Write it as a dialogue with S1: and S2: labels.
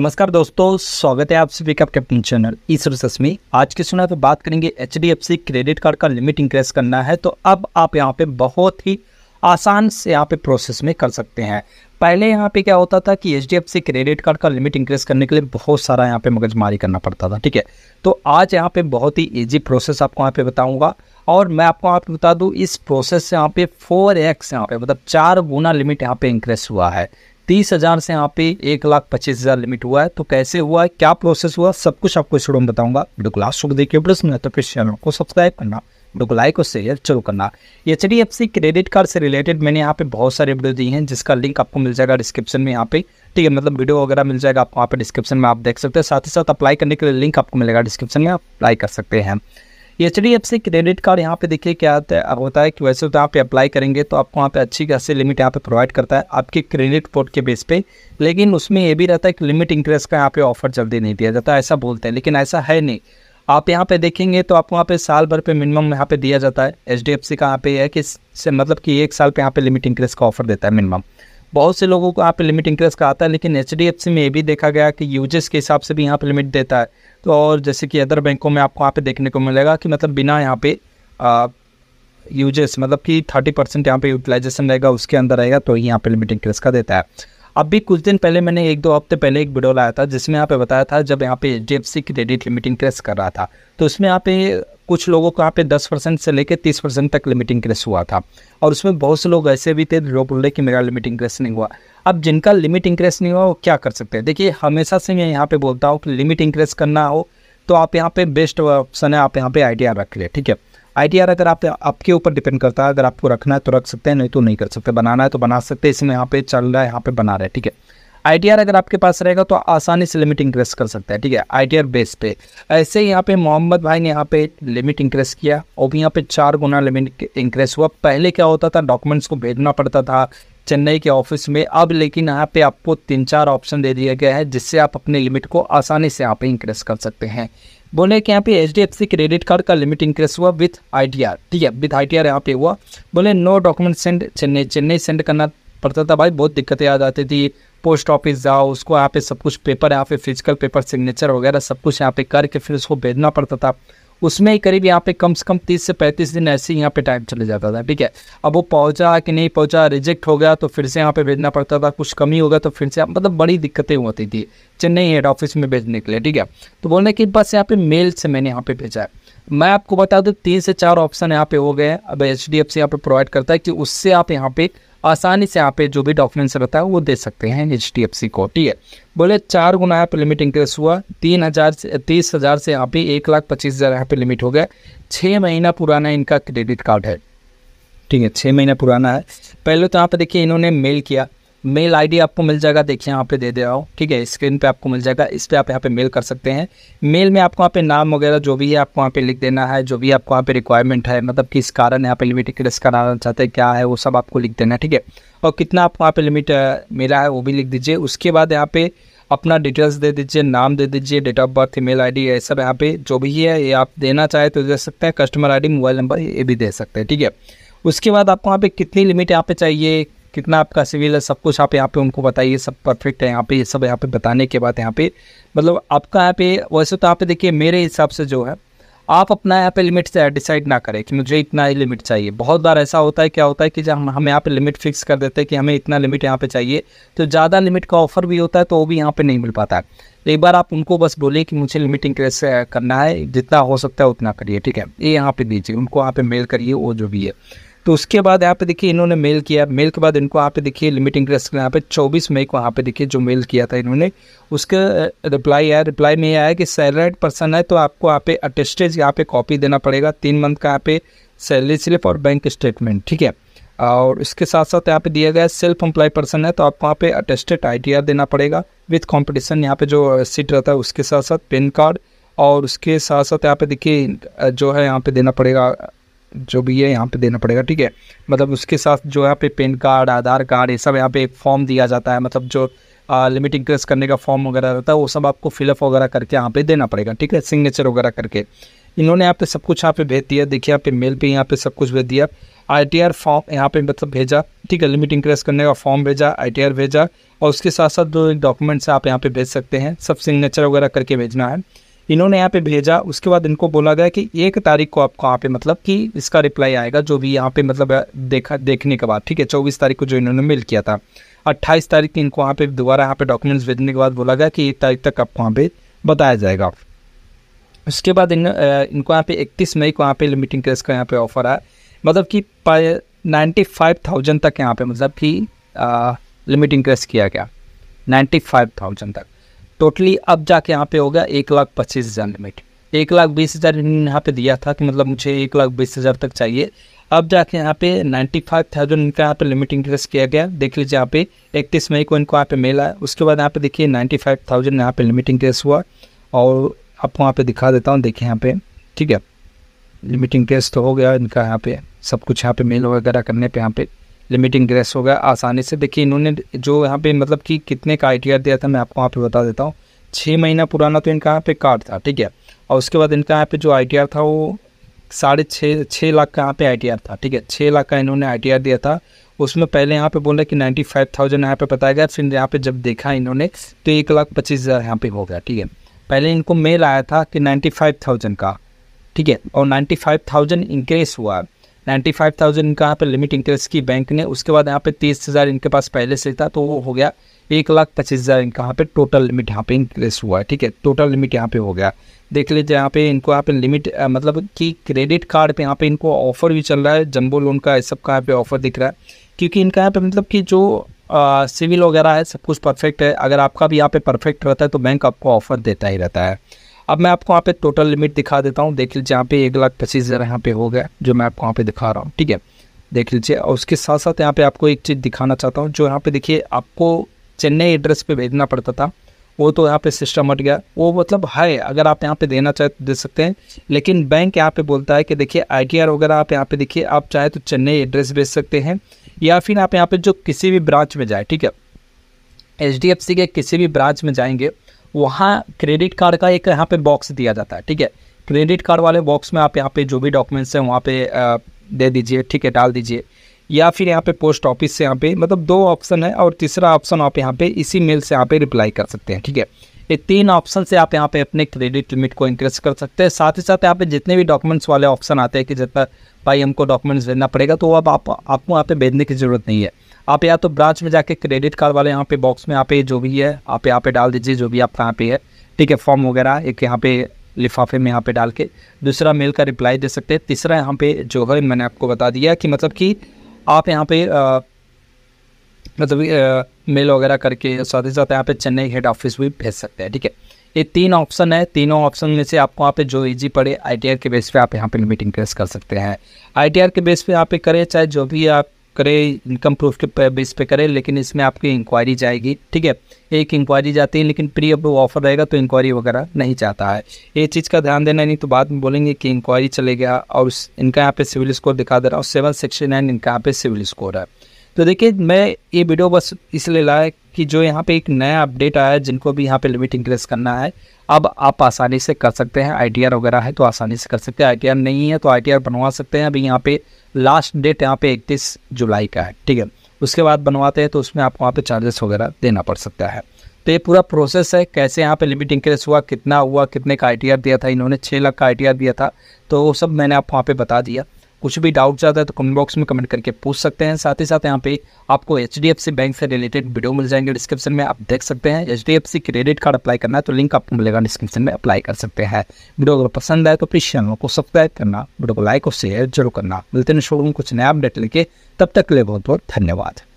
S1: नमस्कार दोस्तों स्वागत है आप सभी का कैप्टन चैनल इस रिसर्च में आज के सुना पे बात करेंगे एच क्रेडिट कार्ड का लिमिट इंक्रेस करना है तो अब आप यहाँ पे बहुत ही आसान से यहाँ पे प्रोसेस में कर सकते हैं पहले यहाँ पे क्या होता था कि एच क्रेडिट कार्ड का लिमिट इंक्रेस करने के लिए बहुत सारा यहाँ पे मगजमारी करना पड़ता था ठीक है तो आज यहाँ पे बहुत ही ईजी प्रोसेस आपको यहाँ पे बताऊँगा और मैं आपको यहाँ पे बता दूँ इस प्रोसेस से यहाँ पे फोर एक्स यहाँ पे मतलब चार गुना लिमिट यहाँ पे इंक्रेस हुआ है तीस हज़ार से यहाँ पे एक लाख पच्चीस हज़ार लिमिट हुआ है तो कैसे हुआ है क्या प्रोसेस हुआ सब कुछ आपको इस वीडियो में बताऊंगा वीडियो को लास्ट देखिए प्लस में तो फिर चैनल को सब्सक्राइब करना वीडियो को लाइक और शेयर जरूर करना H D F C credit card से रिलेटेड मैंने यहाँ पे बहुत सारे वीडियो दिए हैं जिसका लिंक आपको मिल जाएगा डिस्क्रिप्शन में यहाँ पे ठीक है मतलब वीडियो वगैरह मिल जाएगा आपको यहाँ पे डिस्क्रिप्शन में आप देख सकते हैं साथ ही साथ अप्लाई करने के लिए लिंक आपको मिलेगा डिस्क्रिप्शन में आप अप्लाई कर सकते हैं H D F C credit card यहाँ पे देखिए क्या होता है होता है कि वैसे तो आप अप्लाई करेंगे तो आपको वहाँ पे अच्छी खासी लिमिट यहाँ पे प्रोवाइड करता है आपके क्रेडिट रिपोर्ट के बेस पे लेकिन उसमें ये भी रहता है कि लिमिट इंटरेस्ट का यहाँ पे ऑफर जल्दी नहीं दिया जाता ऐसा बोलते हैं लेकिन ऐसा है नहीं आप यहाँ पे देखेंगे तो आपको वहाँ पे साल भर पे मिनिमम यहाँ पे दिया जाता है एच डी एफ सी का यहाँ पे है कि मतलब कि एक साल पे यहाँ पे लिमिट इंक्रेस का ऑफर देता है मिनिमम बहुत से लोगों को यहाँ पे लिमिट इंटरेस्ट का आता है लेकिन एच में ये भी देखा गया कि यूजेस के हिसाब से भी यहाँ पे लिमिट देता है तो और जैसे कि अदर बैंकों में आपको यहाँ पे देखने को मिलेगा कि मतलब बिना यहाँ पे यूजेस मतलब कि थर्टी परसेंट यहाँ पे यूटिलाइजेशन रहेगा उसके अंदर रहेगा तो यहाँ पे लिमिट इंटरेस्ट का देता है अभी कुछ दिन पहले मैंने एक दो हफ्ते पहले एक वीडियो लाया था जिसमें यहाँ पे बताया था जब यहाँ पे H D credit limit increase कर रहा था तो उसमें यहाँ पे कुछ लोगों को यहाँ पे दस परसेंट से लेकर तीस परसेंट तक लिमिट इंक्रेस हुआ था और उसमें बहुत से लोग ऐसे भी थे जो बोल रहे कि मेरा लिमिट इंक्रेस नहीं हुआ अब जिनका लिमिट इंक्रेस नहीं हुआ वो क्या कर सकते हैं देखिए हमेशा से मैं यहाँ पे बोलता हूँ कि लिमिट इंक्रेस करना हो तो आप यहाँ पे बेस्ट ऑप्शन है आप यहाँ पे आइडिया रख लें ठीक है आई टी आर अगर आप आपके ऊपर डिपेंड करता है अगर आपको रखना है तो रख सकते हैं नहीं तो नहीं कर सकते बनाना है तो बना सकते हैं इसमें यहाँ पे चल रहा है यहाँ पे बना रहा है ठीक है आई टी आर अगर आपके पास रहेगा तो आसानी से लिमिट इंक्रेस कर सकता है ठीक है आई टी आर बेस पे ऐसे यहाँ पे मोहम्मद भाई ने यहाँ पे लिमिट इंक्रेस किया और भी यहाँ पे चार गुना लिमिट इंक्रेस हुआ पहले क्या होता था डॉक्यूमेंट्स को भेजना पड़ता था चेन्नई के ऑफिस में अब लेकिन यहाँ पे आपको तीन चार ऑप्शन दे दिया गया है जिससे आप अपने लिमिट को आसानी से यहाँ पे इंक्रेस कर सकते हैं बोले कि यहाँ पे H D F C credit card का लिमिट इंक्रीज हुआ विथ आई टी आर ठीक है विथ आई टी आर यहाँ पे हुआ बोले no document send Chennai Chennai send करना पड़ता था भाई बहुत दिक्कतें आ जाती थी पोस्ट ऑफिस जाओ उसको यहाँ पे सब कुछ पेपर यहाँ पे फिजिकल पेपर सिग्नेचर वगैरह सब कुछ यहाँ पे करके फिर उसको भेजना पड़ता था उसमें ही करीब यहाँ पे कम से कम तीस से पैंतीस दिन ऐसे ही यहाँ पे टाइम चले जाता था ठीक है अब वो पहुँचा कि नहीं पहुँचा रिजेक्ट हो गया तो फिर से यहाँ पे भेजना पड़ता था कुछ कमी हो गया तो फिर से मतलब बड़ी दिक्कतें होती थी चेन्नई हेड ऑफिस में भेजने के लिए ठीक है तो बोलने के पास यहाँ पे मेल से मैंने यहाँ पे भेजा है मैं आपको बता दूँ तीन से चार ऑप्शन यहाँ पे हो गए अब एच डी एफ सी यहाँ पे प्रोवाइड करता है कि उससे आप यहाँ पे आसानी से यहाँ पे जो भी डॉक्यूमेंट्स रहता है वो दे सकते हैं एच डी एफ सी को ठीक है बोले चार गुना यहाँ पे लिमिट इंक्रीज हुआ तीन हज़ार से तीस हज़ार से यहाँ पे एक लाख पच्चीस हज़ार यहाँ पे लिमिट हो गया छः महीना पुराना इनका क्रेडिट कार्ड है ठीक है छः महीना पुराना है पहले तो यहाँ पे देखिए इन्होंने मेल किया मेल आईडी आपको मिल जाएगा देखिए यहाँ पे दे दे रहा हूँ ठीक है स्क्रीन पे आपको मिल जाएगा इस पर आप यहाँ पे मेल कर सकते हैं मेल में आपको वहाँ पे नाम वगैरह जो भी है आपको वहाँ पे लिख देना है जो भी आपको वहाँ पे रिक्वायरमेंट है मतलब किस कारण यहाँ पे लिमिट इंक्रीज कराना चाहते हैं क्या है वो सब आपको लिख देना है ठीक है और कितना आपको यहाँ पे लिमिट मिला है वो भी लिख दीजिए उसके बाद यहाँ पे अपना डिटेल्स दे दीजिए नाम दे दीजिए date of birth email ID ये सब यहाँ पे जो भी है ये आप देना चाहे तो दे सकते हैं कस्टमर आईडी मोबाइल नंबर ये भी दे सकते हैं ठीक है उसके बाद आपको वहाँ पे कितनी लिमिट यहाँ पे चाहिए कितना आपका सिविल है सब कुछ आप यहाँ पे उनको बताइए सब परफेक्ट है यहाँ पे ये सब यहाँ पे बताने के बाद यहाँ पे मतलब आपका यहाँ पे वैसे तो यहाँ पे देखिए मेरे हिसाब से जो है आप अपना यहाँ पे लिमिट डिसाइड ना करें कि मुझे इतना ही लिमिट चाहिए बहुत बार ऐसा होता है क्या होता है कि जब हम हम यहाँ पे लिमिट फिक्स कर देते हैं कि हमें इतना लिमिट यहाँ पे चाहिए तो ज़्यादा लिमिट का ऑफर भी होता है तो वो भी यहाँ पे नहीं मिल पाता है तो एक बार आप उनको बस बोलिए कि मुझे लिमिट इंक्रेस करना है जितना हो सकता है उतना करिए ठीक है ये यहाँ पे दीजिए उनको यहाँ पे मेल करिए वो जो भी है तो उसके बाद यहाँ पे देखिए इन्होंने मेल किया मेल के बाद इनको यहाँ पे देखिए लिमिटिंग रेस्ट यहाँ पे 24 मई को वहाँ पे देखिए जो मेल किया था इन्होंने उसके रिप्लाई आया रिप्लाई में आया कि सैलराइड पर्सन है तो आपको यहाँ पे अटेस्टेज यहाँ पे कॉपी देना पड़ेगा तीन मंथ का यहाँ पे सैलरी स्लिप और बैंक स्टेटमेंट ठीक है और इसके साथ साथ यहाँ पे दिया गया सेल्फ एम्प्लॉय पर्सन है तो आपको वहाँ पे अटेस्टेड आई देना पड़ेगा विथ कॉम्पिटिशन यहाँ पे जो सीट रहता है उसके साथ साथ पेन कार्ड और उसके साथ साथ यहाँ पे देखिए जो है यहाँ पे देना पड़ेगा जो भी है यहाँ पे देना पड़ेगा ठीक है मतलब उसके साथ जो यहाँ पे पेन कार्ड आधार कार्ड ये सब यहाँ पे एक फॉर्म दिया जाता है मतलब जो लिमिट इंक्रेस करने का फॉर्म वगैरह रहता है वो सब आपको फिलअप वगैरह करके यहाँ पे देना पड़ेगा ठीक है सिग्नेचर वगैरह करके इन्होंने यहाँ पे सब कुछ यहाँ पे भेज दिया देखिए यहाँ पे मेल पे यहाँ पे सब कुछ भेज दिया आईटीआर फॉर्म यहाँ पे मतलब भेजा ठीक है लिमिट इंक्रेस करने का फॉर्म भेजा आईटीआर भेजा और उसके साथ साथ जो डॉक्यूमेंट्स आप यहाँ पे भेज सकते हैं सब सिग्नेचर वगैरह करके भेजना है इन्होंने यहाँ पे भेजा उसके बाद इनको बोला गया कि एक तारीख को आपको यहाँ पे मतलब कि इसका रिप्लाई आएगा जो भी यहाँ पे मतलब देखा देखने के बाद ठीक है चौबीस तारीख को जो इन्होंने मेल किया था अट्ठाईस तारीख को इनको वहाँ पे दोबारा यहाँ पे डॉक्यूमेंट्स भेजने के बाद बोला गया कि एक तारीख तक आपको वहाँ पे बताया जाएगा उसके बाद इन इनको यहाँ पे इकतीस मई को यहाँ पे लिमिटिंग केस का यहाँ पे ऑफर आया मतलब कि नाइन्टी फाइव थाउजेंड तक यहाँ पे मतलब कि लिमिट इंक्रेस किया गया नाइन्टी फाइव थाउजेंड तक टोटली अब जाके यहाँ पे हो गया एक लाख पच्चीस हज़ार लिमिट एक लाख बीस हज़ार यहाँ पे दिया था कि मतलब मुझे एक लाख बीस हज़ार तक चाहिए अब जाके यहाँ पे नाइन्टी फाइव थाउजेंड इनका यहाँ पे लिमिट इंक्रेस किया गया देख लीजिए यहाँ पे इकतीस मई को इनको यहाँ पे मिला उसके बाद यहाँ पे देखिए नाइन्टी फाइव थाउजेंड यहाँ पे लिमिट इंक्रेस हुआ और आपको वहाँ पे दिखा देता हूँ देखिए यहाँ पे ठीक है लिमिट इंक्रेस तो हो गया इनका यहाँ पे सब कुछ यहाँ पे मेल वगैरह करने पर यहाँ पे लिमिटिंग ड्रेस हो गया आसानी से देखिए इन्होंने जो यहाँ पे मतलब कि कितने का आइडिया दिया था मैं आपको वहाँ पे बता देता हूँ छः महीना पुराना तो इनका यहाँ पे कार्ड था ठीक है और उसके बाद इनका यहाँ पे जो आई था वो साढ़े छः छः लाख का यहाँ पे आई था ठीक है छः लाख का इन्होंने आई दिया था उसमें पहले यहाँ पे बोला कि नाइन्टी फाइव थाउजेंड यहाँ पर बताया गया फिर यहाँ पे जब देखा इन्होंने तो एक लाख पच्चीस हज़ार यहाँ पर हो गया ठीक है पहले इनको मेल आया था कि नाइन्टी फाइव थाउजेंड का ठीक है और नाइन्टी फाइव थाउजेंड इंक्रीज हुआ है नाइन्टी फाइव थाउजेंड इनका यहाँ पर लिमिट इंटरेस्ट की बैंक ने उसके बाद यहाँ पे तीस हज़ार इनके पास पहले से था तो वो हो गया एक लाख पच्चीस हज़ार इनका यहाँ पे टोटल लिमिट यहाँ पे इंक्रेस हुआ है ठीक है टोटल लिमिट यहाँ पे हो गया देख लीजिए यहाँ पे इनको यहाँ पे लिमिट मतलब कि क्रेडिट कार्ड पे यहाँ पे इनको ऑफर भी चल रहा है जम्बो लोन का सब का यहाँ पे ऑफर दिख रहा है क्योंकि इनका यहाँ पे मतलब कि जो सिविल वगैरह है सब कुछ परफेक्ट है अगर आपका भी यहाँ पे परफेक्ट रहता है तो बैंक आपको ऑफर देता ही रहता है अब मैं आपको वहाँ पे टोटल लिमिट दिखा देता हूँ देख लीजिए यहाँ पे एक लाख पच्चीस हज़ार यहाँ पे हो गया जो मैं आपको वहाँ पे दिखा रहा हूँ ठीक है देख लीजिए और उसके साथ साथ यहाँ पे आपको एक चीज़ दिखाना चाहता हूँ जो यहाँ पे देखिए आपको चेन्नई एड्रेस पे भेजना पड़ता था वो तो यहाँ पे सिस्टम हट गया वो मतलब है अगर आप यहाँ पे देना चाहे तो दे सकते हैं लेकिन बैंक यहाँ पे बोलता है कि देखिए आई वगैरह आप यहाँ पे देखिए आप चाहे तो चेन्नई एड्रेस भेज सकते हैं या फिर आप यहाँ पे जो किसी भी ब्रांच में जाए ठीक है एच के किसी भी ब्रांच में जाएंगे वहाँ क्रेडिट कार्ड का एक यहाँ पे बॉक्स दिया जाता है ठीक है क्रेडिट कार्ड वाले बॉक्स में आप यहाँ पे जो भी डॉक्यूमेंट्स हैं वहाँ पे दे दीजिए ठीक है डाल दीजिए या फिर यहाँ पे पोस्ट ऑफिस से यहाँ पे मतलब दो ऑप्शन है और तीसरा ऑप्शन आप यहाँ पे इसी मेल से यहाँ पे रिप्लाई कर सकते हैं ठीक है ये तीन ऑप्शन से आप यहाँ पे अपने क्रेडिट लिमिट को इंक्रीज कर सकते हैं साथ ही साथ यहाँ पे जितने भी डॉक्यूमेंट्स वाले ऑप्शन आते हैं कि जितना भाई हमको डॉक्यूमेंट्स भेजना पड़ेगा तो अब आप आपको यहाँ पे भेजने की ज़रूरत नहीं है आप या तो ब्रांच में जाके क्रेडिट कार्ड वाले यहाँ पे बॉक्स में यहाँ पे जो भी है आप यहाँ पे डाल दीजिए जो भी आपका यहाँ पे है ठीक है फॉर्म वगैरह एक यहाँ पे लिफाफे में यहाँ पे डाल के दूसरा मेल का रिप्लाई दे सकते हैं तीसरा यहाँ पे जो है मैंने आपको बता दिया कि मतलब कि आप यहाँ पे आ, मतलब मेल वगैरह करके साथ ही साथ यहाँ पे चेन्नई हेड ऑफिस भी भेज सकते हैं ठीक है ये तीन ऑप्शन है तीनों ऑप्शन में से आपको यहाँ पे जो इजी पड़े आईटीआर के बेस पे आप यहाँ पे मीटिंग प्रेस कर सकते हैं आईटीआर के बेस पे यहाँ पे करें चाहे जो भी आप करे इनकम प्रूफ के बेस पे करे लेकिन इसमें आपकी इंक्वायरी जाएगी ठीक है एक इंक्वायरी जाती है लेकिन प्री अब ऑफर रहेगा तो इंक्वायरी वगैरह नहीं चाहता है ये चीज़ का ध्यान देना नहीं तो बाद में बोलेंगे कि इंक्वायरी चले गया और इनका यहाँ पे सिविल स्कोर दिखा दे रहा और सेवन सिक्सटी नाइन इनका यहाँ पे सिविल स्कोर है तो देखिए मैं ये वीडियो बस इसलिए लाया कि जो यहाँ पे एक नया अपडेट आया है जिनको भी यहाँ पे लिमिट इंक्रीज करना है अब आप आसानी से कर सकते हैं आई वगैरह है तो आसानी से कर सकते हैं आई नहीं है तो आई बनवा सकते हैं अभी यहाँ पे लास्ट डेट यहाँ पे इकतीस जुलाई का है ठीक है उसके बाद बनवाते हैं तो उसमें आपको वहाँ पे चार्जेस वगैरह देना पड़ सकता है तो ये पूरा प्रोसेस है कैसे यहाँ पे लिमिट इंक्रीज हुआ कितना हुआ कितने का आई दिया था इन्होंने छः लाख का आई दिया था तो वो सब मैंने आपको वहाँ पे बता दिया कुछ भी डाउट जाता है तो कमेंट बॉक्स में कमेंट करके पूछ सकते हैं साथ ही साथ यहाँ पे आपको H D F C bank से रिलेटेड वीडियो मिल जाएंगे डिस्क्रिप्शन में आप देख सकते हैं H D F C credit card apply करना है तो लिंक आपको मिलेगा डिस्क्रिप्शन में अप्लाई कर सकते हैं वीडियो अगर पसंद आए तो प्लीज चैनल को सब्सक्राइब करना वीडियो को लाइक और शेयर जरूर करना मिलते हैं शोरूम कुछ नया अपडेट लेके तब तक के लिए बहुत बहुत धन्यवाद